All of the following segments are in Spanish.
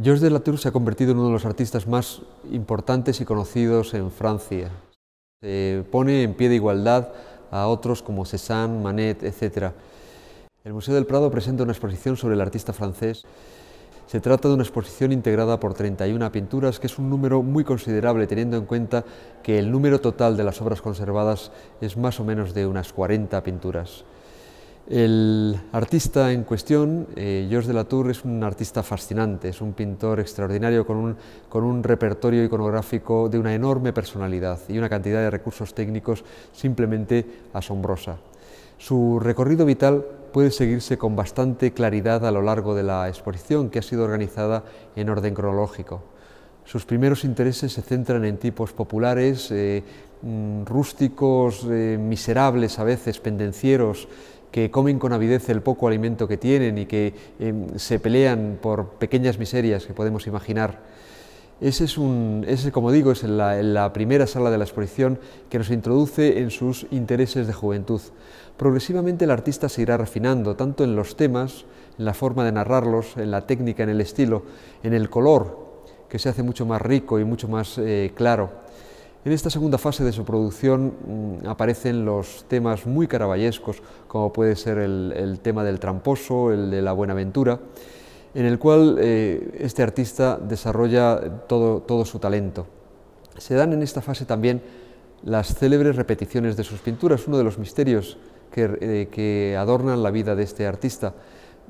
Georges de Latour se ha convertido en uno de los artistas más importantes y conocidos en Francia. Se pone en pie de igualdad a otros como Cézanne, Manet, etc. El Museo del Prado presenta una exposición sobre el artista francés. Se trata de una exposición integrada por 31 pinturas, que es un número muy considerable, teniendo en cuenta que el número total de las obras conservadas es más o menos de unas 40 pinturas. El artista en cuestión, eh, Georges de la Tour, es un artista fascinante, es un pintor extraordinario con un, repertorio iconográfico de una enorme personalidad y una cantidad de recursos técnicos simplemente asombrosa. Su recorrido vital puede seguirse con bastante claridad a lo largo de la exposición que ha sido organizada en orden cronológico. Sus primeros intereses se centran en tipos populares, eh, mm, rústicos, eh, miserables a veces, pendencieros, que comen con avidez el poco alimento que tienen y que em, se pelean por pequeñas miserias que podemos imaginar. Ese es como digo, es la, primera sala de la exposición que nos introduce en sus intereses de juventud. Progresivamente el artista se irá refinando, tanto en los temas, en la forma de narrarlos, en la técnica, en el estilo, en el color, que se hace mucho más rico y mucho más eh, claro. En esta segunda fase de su producción mm, aparecen los temas muy caraballescos, como puede ser el, tema del tramposo, el de la buena buenaventura, en el cual eh, este artista desarrolla todo, su talento. Se dan en esta fase también las célebres repeticiones de sus pinturas, uno de los misterios que, eh, adornan la vida de este artista.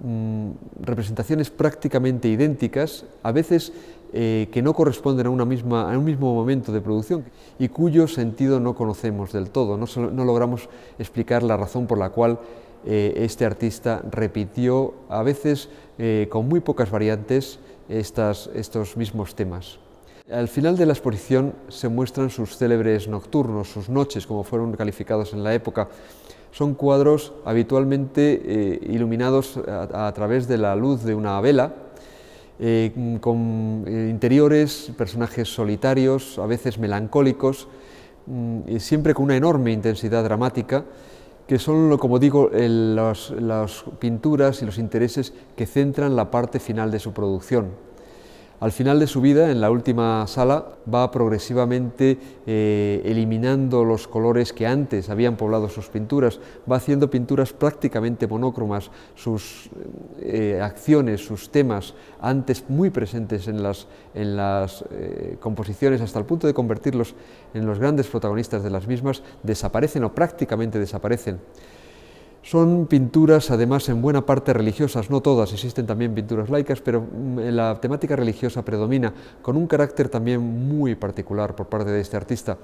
Mm, representaciones prácticamente idénticas, a veces eh, que no corresponden a, un mismo momento de producción y cuyo sentido no conocemos del todo. No, logramos explicar la razón por la cual eh, este artista repitió, a veces eh, con muy pocas variantes, estos mismos temas. Al final de la exposición se muestran sus célebres nocturnos, sus noches, como fueron calificados en la época. Son cuadros habitualmente iluminados a través de la luz de una vela, eh, con eh, interiores, personajes solitarios, a veces melancólicos, mm, siempre con una enorme intensidad dramática, que son, como digo, las pinturas y los intereses que centran la parte final de su producción. Al final de su vida, en la última sala, va progresivamente eh, eliminando los colores que antes habían poblado sus pinturas, va haciendo pinturas prácticamente monócromas, sus eh, acciones, sus temas, antes muy presentes en las, eh, composiciones, hasta el punto de convertirlos en los grandes protagonistas de las mismas, desaparecen o prácticamente desaparecen. Son pinturas, además, en buena parte religiosas, no todas, existen también pinturas laicas, pero mm, eh, la temática religiosa predomina, con un carácter también muy particular por parte de este artista.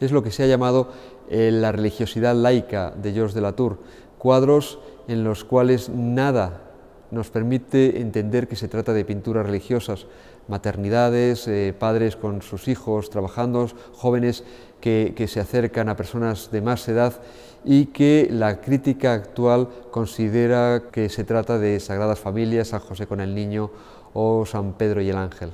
Es lo que se ha llamado eh, la religiosidad laica de Georges de Latour, cuadros en los cuales nada nos permite entender que se trata de pinturas religiosas, maternidades, eh, padres con sus hijos trabajando, jóvenes que, se acercan a personas de más edad y que la crítica actual considera que se trata de Sagradas Familias, San José con el Niño o San Pedro y el Ángel.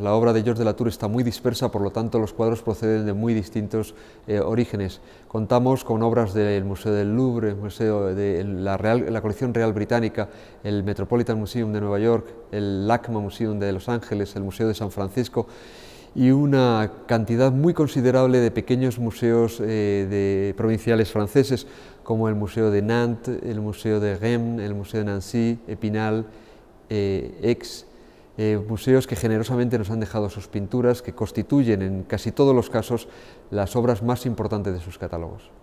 La obra de George de la Tour está muy dispersa, por lo tanto los cuadros proceden de muy distintos eh, orígenes. Contamos con obras del Museo del Louvre, Museo de la, Real, la, Colección Real Británica, el Metropolitan Museum de Nueva York, el LACMA Museum de Los Ángeles, el Museo de San Francisco y una cantidad muy considerable de pequeños museos eh, provinciales franceses, como el Museo de Nantes, el Museo de Rennes, el Museo de Nancy, Epinal, eh, Aix, eh, museos que generosamente nos han dejado sus pinturas, que constituyen en casi todos los casos las obras más importantes de sus catálogos.